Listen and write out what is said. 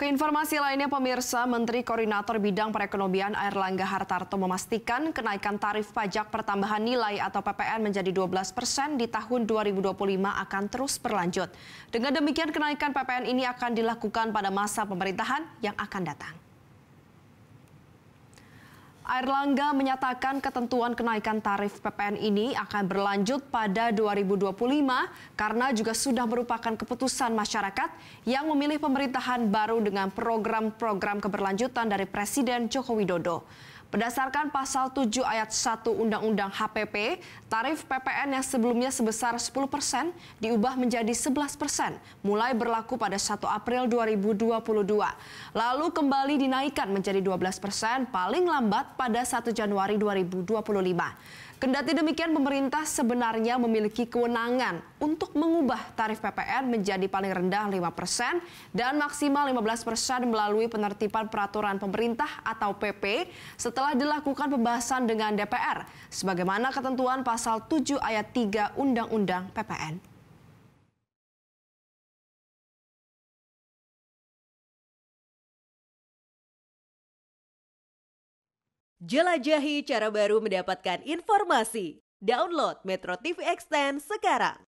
Ke informasi lainnya pemirsa, Menteri Koordinator Bidang Perekonomian Airlangga Hartarto memastikan kenaikan tarif pajak pertambahan nilai atau PPN menjadi 12 persen di tahun 2025 akan terus berlanjut. Dengan demikian kenaikan PPN ini akan dilakukan pada masa pemerintahan yang akan datang. Air Langga menyatakan ketentuan kenaikan tarif PPN ini akan berlanjut pada 2025 karena juga sudah merupakan keputusan masyarakat yang memilih pemerintahan baru dengan program-program keberlanjutan dari Presiden Joko Widodo. Berdasarkan pasal 7 ayat 1 Undang-Undang HPP, tarif PPN yang sebelumnya sebesar 10% diubah menjadi 11% mulai berlaku pada 1 April 2022. Lalu kembali dinaikkan menjadi 12% paling lambat pada 1 Januari 2025. Kendati demikian pemerintah sebenarnya memiliki kewenangan untuk mengubah tarif PPN menjadi paling rendah 5% dan maksimal 15% melalui penertiban peraturan pemerintah atau PP setelah telah dilakukan pembahasan dengan DPR sebagaimana ketentuan pasal 7 ayat 3 Undang-Undang PPN. Jelajahi cara baru mendapatkan informasi. Download Metro TV Extend sekarang.